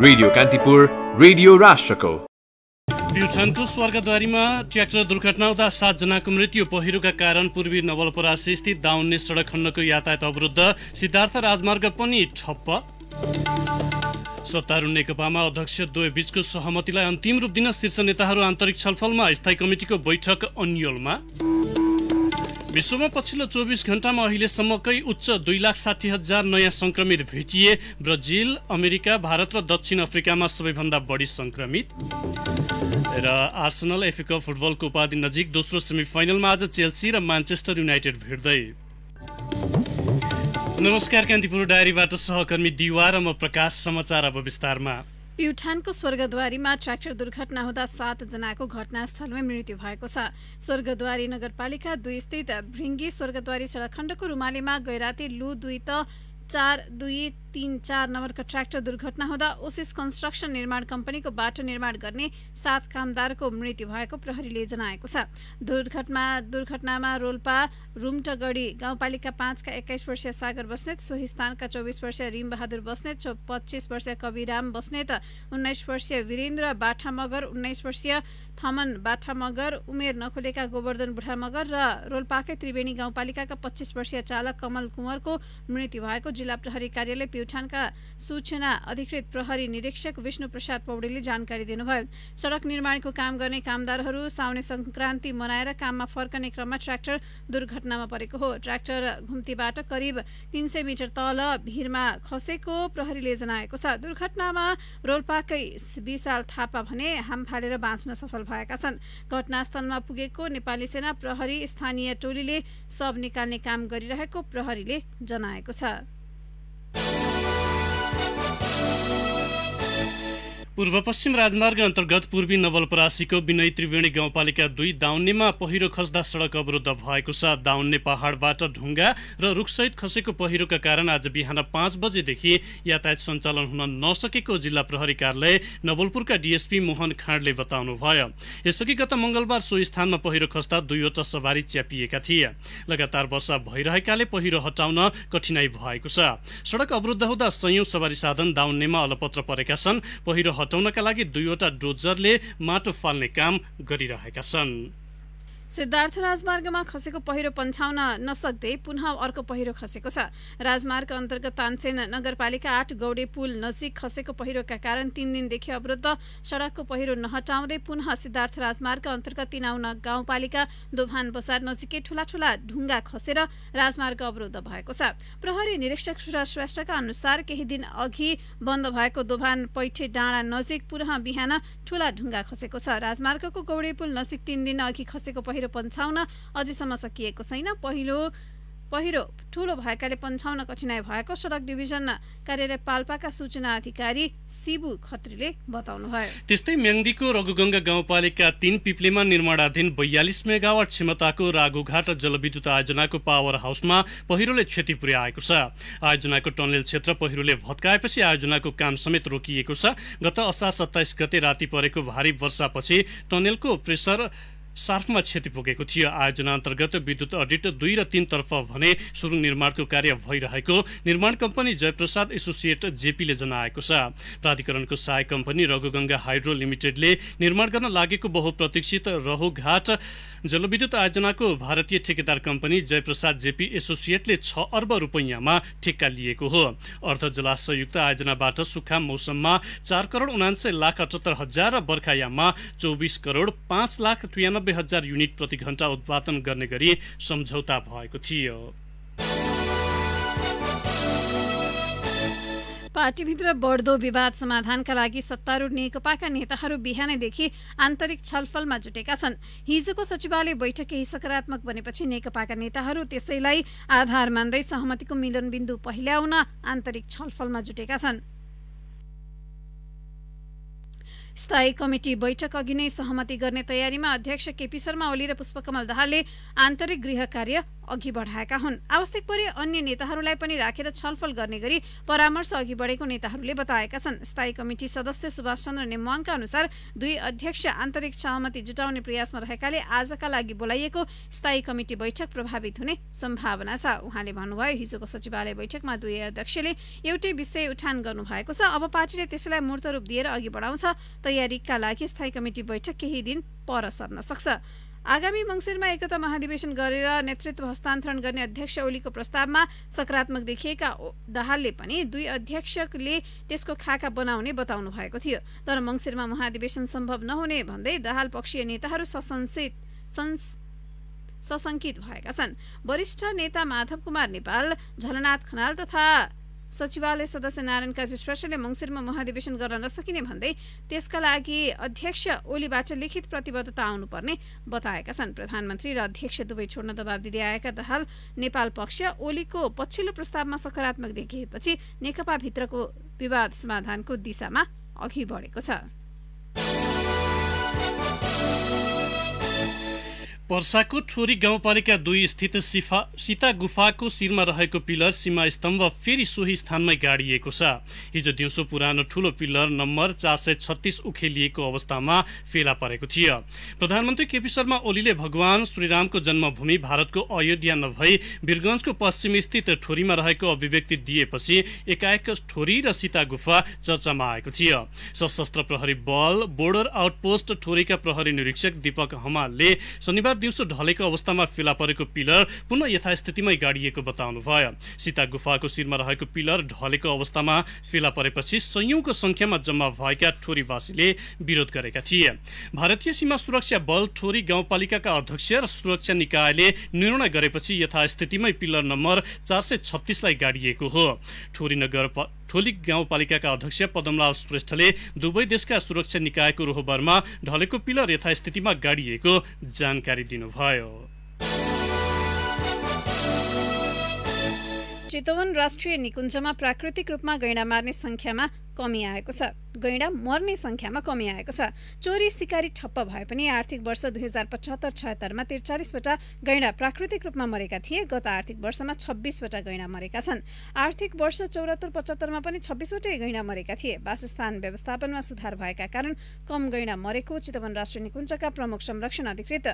radio Kantipur radio राष्ट्रको प्युठानको स्वर्गद्वारीमा tractor दुर्घटना हुँदा सातजनाको मृत्यु पहिरोका कारण पूर्वी नवलपरासी स्थित दाउन्ने सडक खण्डको यातायात अवरुद्ध सिद्धार्थ राजमार्ग पनि ठप्प सत्तारूढ नेकपामा अध्यक्ष द्वय बीचको सहमतिलाई अन्तिम रूप दिन शीर्ष नेताहरू आन्तरिक छलफलमा स्थायी कमिटिको बैठक अन्यलमा विश्वमा पछिल्लो चौबिस घण्टामा अहिलेसम्मकै उच्च दुई लाख साठी हजार नयाँ संक्रमित भेटिए ब्राजिल अमेरिका भारत र दक्षिण अफ्रिकामा सबैभन्दा बढी संक्रमित र आर्सनल एफिक फुटबलको उपाधि नजिक दोस्रो सेमी फाइनलमा आज चेल्सी र मान्चेस्टर युनाइटेड भेट्दै नमस्कार कान्तिपुर डायरीबाट सहकर्मी दिवा र म प्रकाश समाचार अब विस्तारमा प्युठानको स्वर्गद्वारीमा ट्र्याक्टर दुर्घटना हुँदा सातजनाको घटनास्थलमै मृत्यु भएको छ स्वर्गद्वारी नगरपालिका दुई स्थित भृङ्गी स्वर्गद्वारी सडक खण्डको रुमालीमा गैराती लु दुई त चार दुई तीन चार नम्बरको ट्र्याक्टर दुर्घटना हुँदा ओसिस कन्स्ट्रक्सन निर्माण कम्पनीको बाटो निर्माण गर्ने सात कामदारको मृत्यु भएको प्रहरीले जनाएको छ दुर्घटना दुर्घटनामा रोल्पा रुम्टगढी गाउँपालिका पाँचका एक्काइस वर्षीय सागर बस्नेत सोही स्थानका चौबिस वर्षीय रिमबहादुर बस्नेत पच्चिस वर्षीय कविराम बस्नेत उन्नाइस वर्षीय वीरेन्द्र बाठा मगर उन्नाइस वर्षीय थमन बाठा मगर उमेर नखोलेका गोवर्धन बुढा मगर र रोल्पाकै त्रिवेणी गाउँपालिकाका पच्चिस वर्षीय चालक कमल कुँवरको मृत्यु भएको जिल्ला प्रहरी कार्यालय प्युठानका सूचना अधिकृत प्रहरी निरीक्षक विष्णु प्रसाद पौडेलले जानकारी दिनुभयो सड़क निर्माणको काम गर्ने कामदारहरू साउने संक्रान्ति मनाएर काममा फर्कने क्रममा ट्र्याक्टर दुर्घटनामा परेको हो ट्र्याक्टर घुम्तीबाट करिब तीन सय मिटर तल भिरमा खसेको प्रहरीले जनाएको छ दुर्घटनामा रोल्पाकै विशाल थापा भने हाम फालेर बाँच्न सफल भएका छन् घटनास्थलमा पुगेको नेपाली सेना प्रहरी स्थानीय टोलीले सब निकाल्ने काम गरिरहेको प्रहरीले जनाएको छ पूर्व पश्चिम राजमार्ग अन्तर्गत पूर्वी नवलपरासीको विनय त्रिवेणी गाउँपालिका दुई दाउन्नेमा पहिरो खस्दा सडक अवरुद्ध भएको छ दाउन्ने पहाडबाट ढुङ्गा र रुखसहित खसेको पहिरोका कारण आज बिहान पाँच बजेदेखि यातायात सञ्चालन हुन नसकेको जिल्ला प्रहरी कार्यालय नवलपुरका डिएसपी मोहन खाँडले बताउनुभयो यसअघि गत मङ्गलबार सो स्थानमा पहिरो खस्दा दुईवटा सवारी च्यापिएका थिए लगातार वर्षा भइरहेकाले पहिरो हटाउन कठिनाई भएको छ सडक अवरुद्ध हुँदा सयौं सवारी साधन दाउन्नेमा अलपत्र परेका छन् पहिरो हटाउनका लागि दुईवटा डोजरले माटो फाल्ने काम गरिरहेका छन् सिद्धार्थ राजमार्गमा खसेको पहिरो पन्छाउन नसक्दै पुनः अर्को पहिरो खसेको छ राजमार्ग अन्तर्गत तानसेन नगरपालिका आठ गौडे पुल नजिक खसेको पहिरोका कारण तीन दिनदेखि अवरुद्ध सडकको पहिरो नहटाउँदै पुनः सिद्धार्थ राजमार्ग अन्तर्गत तिनाउन गाउँपालिका दोभान बजार नजिकै ठूला ठूला ढुङ्गा खसेर राजमार्ग अवरुद्ध भएको छ प्रहरी निरीक्षक सुरज श्रेष्ठका अनुसार केही दिन अघि बन्द भएको दोभान पैठे डाँडा नजिक पुनः बिहान ठूला ढुङ्गा खसेको छ राजमार्गको गौडे पुल नजिक तीन दिन अघि खसेको पहिरो पन्छाउन अझैसम्म सकिएको छैन पहिलो पहिरो ठूलो भएकाले पन्छाउन कठिनाई भएको सडक डिभिजन कार्यालय पाल्पाका सूचना अधिकारी शिबु खत्रीले बताउनुभयो त्यस्तै म्याङ्दीको रघुगङ्गा गाउँपालिका तीन पिप्लेमा निर्माणाधीन बयालिस मेगावाट क्षमताको राघुघाट जलविद्युत आयोजनाको पावर हाउसमा पहिरोले क्षति पुर्याएको छ आयोजनाको टनेल क्षेत्र पहिरोले भत्काएपछि आयोजनाको काम समेत रोकिएको छ गत असार सत्ताइस गते राति परेको भारी वर्षापछि टनेलको प्रेसर सार्फमा क्षति पुगेको थियो आयोजना अन्तर्गत विद्युत अडिट दुई र तीन तर्फ भने सुरुङ निर्माणको कार्य भइरहेको निर्माण कम्पनी जयप्रसाद एसोसिएट जेपीले जनाएको छ प्राधिकरणको सहायक कम्पनी रघुगङ्गा हाइड्रो लिमिटेडले निर्माण गर्न लागेको बहुप्रतीक्षित रहुघाट जलविद्युत आयोजनाको भारतीय ठेकेदार कम्पनी जयप्रसाद जेपी एसोसिएटले छ अर्ब रुपैयाँमा ठेक्का लिएको हो अर्ध जलाशयुक्त आयोजनाबाट सुक्खा मौसममा चार करोड उनान्सय लाख अठहत्तर हजार र बर्खायाममा चौबिस करोड पाँच लाख त्रियानब्बे नब्बे हजार युनिट प्रति घण्टा उत्पादन गर्ने गरी सम्झौता भएको थियो पार्टीभित्र बढ्दो विवाद समाधानका लागि सत्तारूढ नेकपाका नेताहरू बिहानैदेखि आन्तरिक छलफलमा जुटेका छन् हिजोको सचिवालय बैठक केही सकारात्मक बनेपछि नेकपाका नेताहरू त्यसैलाई आधार मान्दै सहमतिको मिलनबिन्दु पहिल्याउन आन्तरिक छलफलमा जुटेका छन् स्थायी कमिटी बैठक अघि नै सहमति गर्ने तयारीमा अध्यक्ष केपी शर्मा ओली र पुष्पकमल दाहालले आन्तरिक गृह कार्य अघि बढाएका हुन् आवश्यक परे अन्य नेताहरूलाई पनि राखेर छलफल गर्ने गरी परामर्श अघि बढेको नेताहरूले बताएका छन् स्थायी कमिटी सदस्य सुभाष चन्द्र नेमवाङका अनुसार दुई अध्यक्ष आन्तरिक सहमति जुटाउने प्रयासमा रहेकाले आजका लागि बोलाइएको स्थायी कमिटी बैठक प्रभावित हुने सम्भावना छ उहाँले भन्नुभयो हिजोको सचिवालय बैठकमा दुवै अध्यक्षले एउटै विषय उठान गर्नु भएको छ अब पार्टीले त्यसलाई मूर्त रूप दिएर अघि बढाउँछ तयारीका लागि स्थायी कमिटी बैठक केही दिन पर सर्न सक्छ आगामी मङ्सिरमा एकता महाधिवेशन गरेर नेतृत्व हस्तान्तरण गर्ने अध्यक्ष ओलीको प्रस्तावमा सकारात्मक देखिएका दाहालले पनि दुई अध्यक्षले त्यसको खाका बनाउने बताउनु भएको थियो तर मङ्सिरमा महाधिवेशन सम्भव नहुने भन्दै दाहाल पक्षीय नेताहरू सशंसित सशङ्कित भएका छन् वरिष्ठ नेता माधव कुमार नेपाल झलनाथ खनाल तथा सचिवालय सदस्य नारायण काजी श्रेष्ठले मङ्सिरमा महाधिवेशन गर्न नसकिने भन्दै त्यसका लागि अध्यक्ष ओलीबाट लिखित प्रतिबद्धता आउनुपर्ने बताएका छन् प्रधानमन्त्री र अध्यक्ष दुवै छोड्न दबाब दिँदै आएका दहाल नेपाल पक्ष ओलीको पछिल्लो प्रस्तावमा सकारात्मक देखिएपछि नेकपाभित्रको विवाद समाधानको दिशामा अघि बढेको छ पर्साको ठोरी गाउँपालिका दुई स्थित सिफा सीता गुफाको शिरमा रहेको पिलर सीमा स्तम्भ फेरि सोही स्थानमै गाडिएको छ हिजो दिउँसो पुरानो ठुलो पिलर नम्बर चार सय छत्तिस उखेलिएको अवस्थामा फेला परेको थियो प्रधानमन्त्री केपी शर्मा ओलीले भगवान श्रीरामको जन्मभूमि भारतको अयोध्या नभई वीरगञ्जको स्थित ठोरीमा रहेको अभिव्यक्ति दिएपछि एकाएक ठोरी र सीता गुफा चर्चामा आएको थियो सशस्त्र प्रहरी बल बोर्डर आउटपोस्ट ठोरीका प्रहरी निरीक्षक दीपक हमालले शनिबार दिउँसो ढलेको अवस्थामा फेला परेको पिलर पुनः यथास्थितिमै गाडिएको बताउनुभयो सीता गुफाको शिरमा रहेको पिलर ढलेको अवस्थामा फेला परेपछि सयौंको संख्यामा जम्मा भएका ठोरीवासीले विरोध गरेका थिए भारतीय सीमा सुरक्षा बल ठोरी गाउँपालिकाका अध्यक्ष र सुरक्षा निकायले निर्णय गरेपछि यथास्थितिमै पिलर नम्बर चार सय छत्तीसलाई गाडिएको हो ठोरी नगर थोलिक गाउँपालिकाका अध्यक्ष पदमलाल श्रेष्ठले दुवै देशका सुरक्षा निकायको रोहबरमा ढलेको पिलर यथास्थितिमा गाडिएको जानकारी दिनुभयो चितवन राष्ट्रिय निकुञ्जमा प्राकृतिक रूपमा गैँडा मार्ने संख्यामा कमी आएको छ गैँडा मर्ने सङ्ख्यामा कमी आएको छ चोरी सिकारी ठप्प भए पनि आर्थिक वर्ष दुई हजार पचहत्तर छयत्तरमा त्रिचालिसवटा गैँडा प्राकृतिक रूपमा मरेका थिए गत आर्थिक वर्षमा छब्बिसवटा गैँडा मरेका छन् आर्थिक वर्ष चौरात्तर पचहत्तरमा पनि छब्बिसवटै गैँडा मरेका थिए वासस्थान व्यवस्थापनमा सुधार भएका कारण कम गैँडा मरेको चितवन राष्ट्रिय निकुञ्जका प्रमुख संरक्षण अधिकृत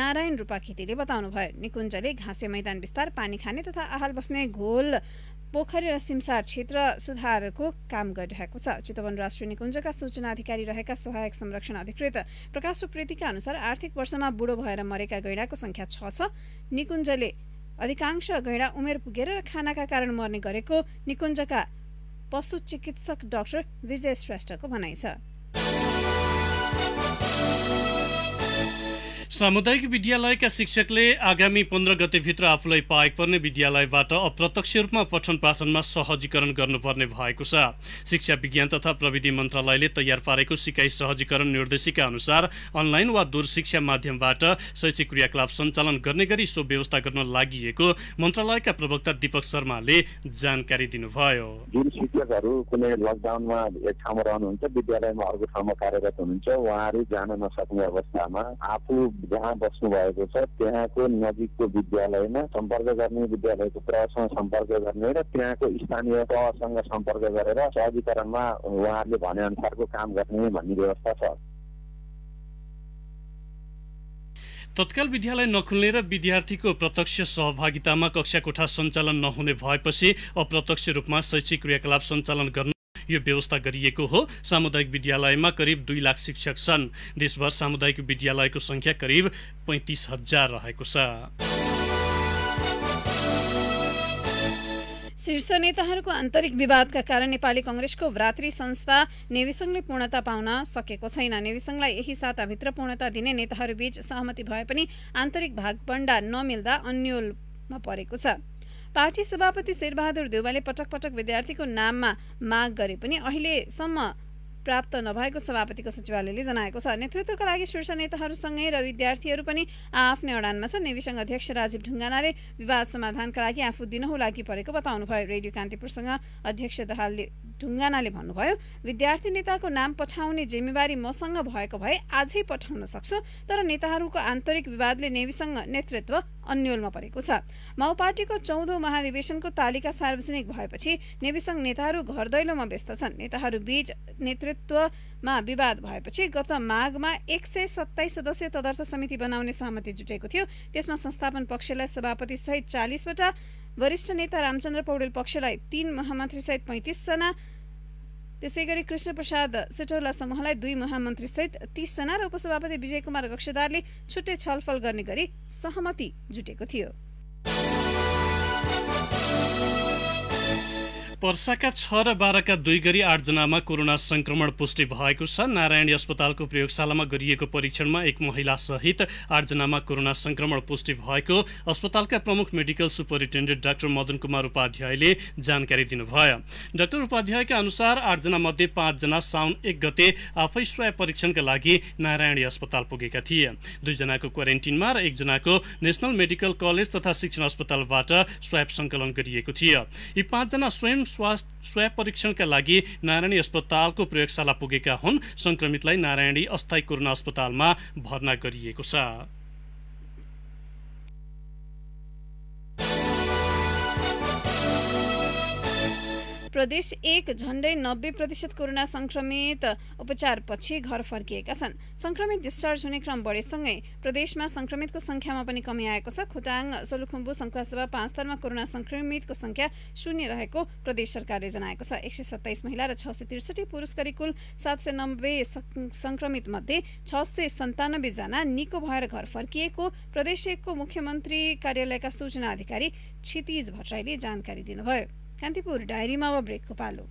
नारायण रूपा बताउनु बताउनुभयो निकुञ्जले घाँसे मैदान विस्तार पानी खाने तथा आहाल बस्ने घोल पोखरी र सिमसार क्षेत्र सुधारको काम गरिरहेको भइरहेको छ चितवन राष्ट्रिय निकुञ्जका सूचना अधिकारी रहेका सहायक संरक्षण अधिकृत प्रकाश सुप्रेतीका अनुसार आर्थिक वर्षमा बुढो भएर मरेका गैँडाको संख्या छ छ निकुञ्जले अधिकांश गैँडा उमेर पुगेर र खानाका कारण मर्ने गरेको निकुञ्जका पशु चिकित्सक डाक्टर विजय श्रेष्ठको भनाइ छ सामुदायिक विद्यालयका शिक्षकले आगामी पन्ध्र गतेभित्र आफूलाई पाएको पर्ने विद्यालयबाट अप्रत्यक्ष रूपमा पठन पाठनमा सहजीकरण गर्नुपर्ने भएको छ शिक्षा विज्ञान तथा प्रविधि मन्त्रालयले तयार पारेको सिकाइ सहजीकरण निर्देशिका अनुसार अनलाइन वा दूरशिक्षा माध्यमबाट शैक्षिक क्रियाकलाप सञ्चालन गर्ने गरी सो व्यवस्था गर्न लागि मन्त्रालयका प्रवक्ता दीपक शर्माले जानकारी दिनुभयो विद्यालयमा अर्को ठाउँमा कार्यरत हुनुहुन्छ उहाँहरू जान नसक्ने अवस्थामा आफू जहाँ बस्नु भएको छ त्यहाँको नजिकको विद्यालयमा सम्पर्क गर्ने विद्यालयको प्रहसँग सम्पर्क गर्ने र त्यहाँको स्थानीय तहसँग सम्पर्क गरेर सहजीकरणमा उहाँहरूले भनेअनुसारको काम गर्ने भन्ने व्यवस्था छ तत्काल विद्यालय नखुल्ने र विद्यार्थीको प्रत्यक्ष सहभागितामा कक्षा कोठा सञ्चालन नहुने भएपछि अप्रत्यक्ष रूपमा शैक्षिक क्रियाकलाप सञ्चालन गर्न यो व्यवस्था गरिएको हो सामुदायिक विद्यालयमा करिब दुई लाख शिक्षक छन् देशभर सामुदायिक विद्यालयको सङ्ख्या करिब पैँतिस हजार रहेको छ शीर्ष नेताहरूको आन्तरिक विवादका कारण नेपाली कङ्ग्रेसको भ्रातृ संस्था नेविसङले पूर्णता पाउन सकेको छैन नेविसङलाई यही साताभित्र पूर्णता दिने नेताहरूबीच सहमति भए पनि आन्तरिक भागपण्डा नमिल्दा अन्यलमा परेको छ पार्टी सभापति शेरबहादुर देवालले पटक पटक विद्यार्थीको नाममा माग गरे पनि अहिलेसम्म प्राप्त नभएको सभापतिको सचिवालयले जनाएको छ नेतृत्वका लागि शीर्ष नेताहरूसँगै र विद्यार्थीहरू पनि आफ्नै अडानमा छन् नेविसङ्घ अध्यक्ष राजीव ढुङ्गानाले विवाद समाधानका लागि आफू दिनहु लागि परेको बताउनुभयो रेडियो कान्तिपुरसँग अध्यक्ष दहालले ढुङ्गानाले भन्नुभयो विद्यार्थी नेताको नाम पठाउने जिम्मेवारी मसँग भएको भए आजै पठाउन सक्छु तर नेताहरूको आन्तरिक विवादले नेविसँग नेतृत्व अन्यलमा परेको छ माओ पार्टीको चौधौँ महाधिवेशनको तालिका सार्वजनिक भएपछि नेविसङ्घ नेताहरू घर दैलोमा व्यस्त छन् नेताहरू बीच नेतृत्वमा विवाद भएपछि गत माघमा एक सय सत्ताइस सदस्यीय तदर्थ समिति बनाउने सहमति जुटेको थियो त्यसमा संस्थापन पक्षलाई सभापति सहित चालिसवटा वरिष्ठ नेता रामचन्द्र पौडेल पक्षलाई तीन महामन्त्री सहित पैँतिसजना त्यसै गरी कृष्णप्रसाद सेटौला समूहलाई दुई सहित तीसजना र उपसभापति विजय कुमार कक्षदारले छुट्टै छलफल गर्ने गरी सहमति जुटेको थियो पर्साका छ र बाह्रका दुई गरी आठजनामा कोरोना संक्रमण पुष्टि भएको छ नारायणी अस्पतालको प्रयोगशालामा गरिएको परीक्षणमा एक महिला सहित आठजनामा कोरोना संक्रमण पुष्टि भएको अस्पतालका प्रमुख medical superintendent doctor Madan Kumar उपाध्यायले जानकारी दिनुभयो डाक्टर उपाध्यायका अनुसार आठजना मध्ये पाँचजना साउन एक गते आफै स्वाय परीक्षणका लागि नारायणी अस्पताल पुगेका थिए दुईजनाको क्वारेन्टिनमा र एकजनाको नेसनल मेडिकल कलेज तथा शिक्षण अस्पतालबाट स्वाप संकलन गरिएको थियो यी पाँचजना स्वयं स्वास्थ्य स्वय परीक्षणका लागि नारायणी अस्पतालको प्रयोगशाला पुगेका हुन् संक्रमितलाई नारायणी अस्थायी कोरोना अस्पतालमा भर्ना गरिएको छ प्रदेश एक झन्डै नब्बे प्रतिशत कोरोना संक्रमित उपचारपछि घर फर्किएका छन् संक्रमित डिस्चार्ज हुने क्रम बढेसँगै प्रदेशमा संक्रमितको संख्यामा पनि कमी आएको छ खोटाङ सोलुखुम्बु सङ्खुवासभा पाँच थरमा कोरोना संक्रमितको संख्या शून्य रहेको प्रदेश सरकारले जनाएको छ एक सय सत्ताइस महिला र छ सय त्रिसठी पुरुष गरी कुल सात सय नब्बे सङ्क्रमित मध्ये छ सय सन्तानब्बेजना निको भएर घर फर्किएको प्रदेश एकको मुख्यमन्त्री कार्यालयका सूचना अधिकारी क्षितिज भट्टराईले जानकारी दिनुभयो કાંતિપુર ડાયરીમાં વ બ્રેક પાલો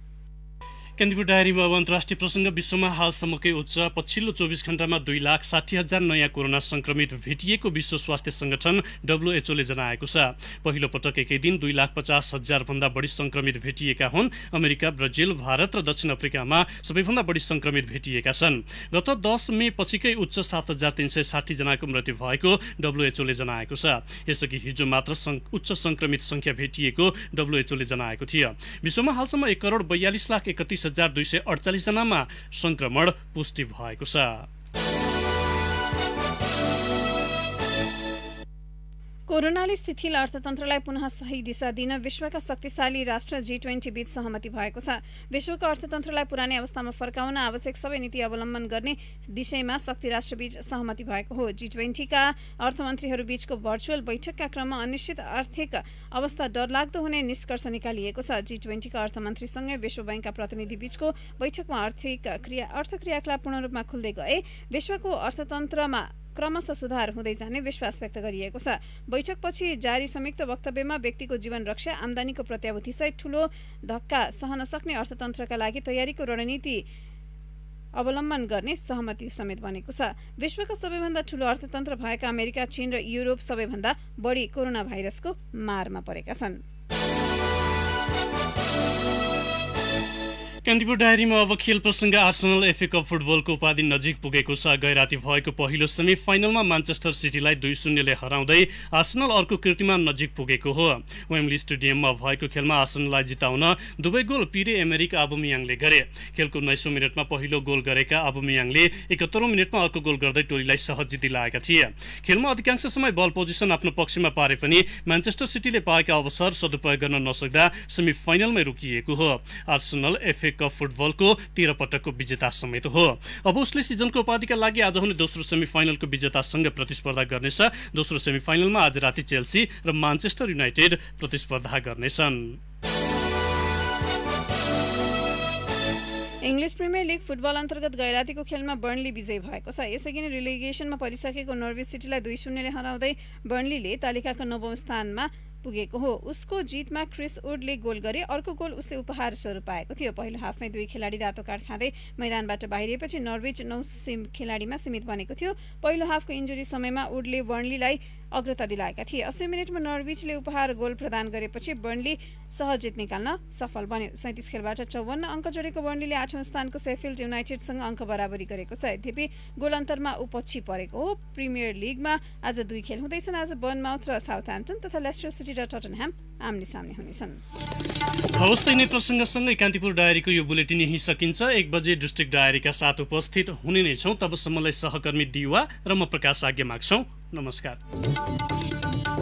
कान्तिपुर डायरीमा अब अन्तर्राष्ट्रिय प्रसङ्ग विश्वमा हालसम्मकै उच्च पछिल्लो चौबिस घण्टामा दुई लाख साठी हजार नयाँ कोरोना संक्रमित भेटिएको विश्व स्वास्थ्य संगठन डब्लुएचओले जनाएको छ पहिलो पटक एकै दिन दुई लाख पचास हजार भन्दा बढी संक्रमित भेटिएका हुन् अमेरिका ब्राजिल भारत र दक्षिण अफ्रिकामा सबैभन्दा बढी संक्रमित भेटिएका छन् गत दस मे पछिकै उच्च सात हजार तिन सय साठीजनाको मृत्यु भएको डब्लुएचओले जनाएको छ यसअघि हिजो मात्र उच्च संक्रमित संख्या भेटिएको डब्लुएचओले जनाएको थियो विश्वमा हालसम्म एक करोड बयालिस लाख एकतिस हजार दुई सय अडचालिसजनामा सङ्क्रमण पुष्टि भएको छ कोरोनाले स्थितिल अर्थतन्त्रलाई पुनः सही दिशा दिन विश्वका शक्तिशाली राष्ट्र जी ट्वेन्टी बीच सहमति भएको छ विश्वको अर्थतन्त्रलाई पुरानै अवस्थामा फर्काउन आवश्यक सबै नीति अवलम्बन गर्ने विषयमा शक्ति राष्ट्रबीच सहमति भएको हो जी ट्वेन्टीका बीचको भर्चुअल बैठकका क्रममा अनिश्चित आर्थिक अवस्था डरलाग्दो हुने निष्कर्ष निकालिएको छ जी ट्वेन्टीका अर्थमन्त्रीसँगै विश्व ब्याङ्कका प्रतिनिधिबीचको बैठकमा आर्थिक क्रिया अर्थक्रियाकलाप पूर्ण रूपमा खुल्दै गए विश्वको अर्थतन्त्रमा क्रमशः सुधार हुँदै जाने विश्वास व्यक्त गरिएको छ बैठकपछि जारी संयुक्त वक्तव्यमा व्यक्तिको जीवन रक्षा आमदानीको प्रत्याभूतिसहित ठूलो धक्का सहन सक्ने अर्थतन्त्रका लागि तयारीको रणनीति अवलम्बन गर्ने सहमति समेत बनेको छ विश्वको सबैभन्दा ठूलो अर्थतन्त्र भएका अमेरिका चीन र युरोप सबैभन्दा बढी कोरोना भाइरसको मारमा परेका छन् कान्तिपुर डायरीमा अब खेल प्रसङ्ग आर्सनल एफए कप फुटबलको उपाधि नजिक पुगेको छ राति भएको पहिलो सेमी फाइनलमा मान्चेस्टर सिटीलाई दुई शून्यले हराउँदै आर्सनल अर्को कृतिमा नजिक पुगेको हो वेम्ली स्टेडियममा भएको खेलमा आर्सनललाई जिताउन दुवै गोल पिरे एमेरिक आबुमियाङले गरे खेलको उन्नाइसौँ मिनटमा पहिलो गोल गरेका आबुमियाङले एकहत्तरौँ मिनटमा अर्को गोल गर्दै टोलीलाई सहज जिती लागेका थिए खेलमा अधिकांश समय बल पोजिसन आफ्नो पक्षमा पारे पनि म्यान्चेस्टर सिटीले पाएका अवसर सदुपयोग गर्न नसक्दा सेमी फाइनलमै रोकिएको हो आर्सनल एफए कप फुटबलको तेह्र पटकको विजेता समेत हो अब उसले सिजनको उपाधिका लागि आज हुने दोस्रो सेमिफाइनलको विजेतासँग प्रतिस्पर्धा गर्नेछ दोस्रो सेमिफाइनलमा आज राति चेल्सी र मान्चेस्टर युनाइटेड प्रतिस्पर्धा गर्नेछन् इङ्ग्लिस प्रिमियर लिग फुटबल अन्तर्गत गैरातीको खेलमा बर्नली विजयी भएको छ यसअघि नै रिलिगेसनमा परिसकेको नर्वे सिटीलाई दुई शून्यले हराउँदै बर्नलीले तालिकाको नवौं स्थानमा पुगेको हो उसको जितमा क्रिस उडले गोल गरे अर्को गोल उसले उपहार स्वरूप पाएको थियो पहिलो हाफमै दुई खेलाडी रातो कार्ड खाँदै मैदानबाट बाहिरिएपछि नर्वेज नौ सिम खेलाडीमा सीमित बनेको थियो पहिलो हाफको इन्जुरी समयमा उडले वर्णलीलाई अग्रता दिलाएका थिए अस्सी मिनटमा नर्विचले उपहार गोल प्रदान गरेपछि बर्नली सहज जित निकाल्न सफल बन्यो सैतिस खेलबाट चौवन्न अङ्क जोडेको बर्नलीले आठौँ स्थानको सेफिल्ड युनाइटेडसँग अङ्क बराबरी गरेको छ यद्यपि गोल अन्तरमा उपक्षी परेको हो प्रिमियर लिगमा आज दुई खेल हुँदैछन् आज बर्नमाउथ र साउथ ह्याम्पटन तथा लेस्टर सिटी र टटनह्याम आम्ने सामने हुनेछन् हवस् त यिनै प्रसङ्गसँगै कान्तिपुर डायरीको यो बुलेटिन यहीँ सकिन्छ एक बजे डिस्ट्रिक्ट डायरीका साथ उपस्थित हुने नै छौँ तबसम्मलाई सहकर्मी डिवा र म प्रकाश आज्ञा माग्छौँ नमस्कार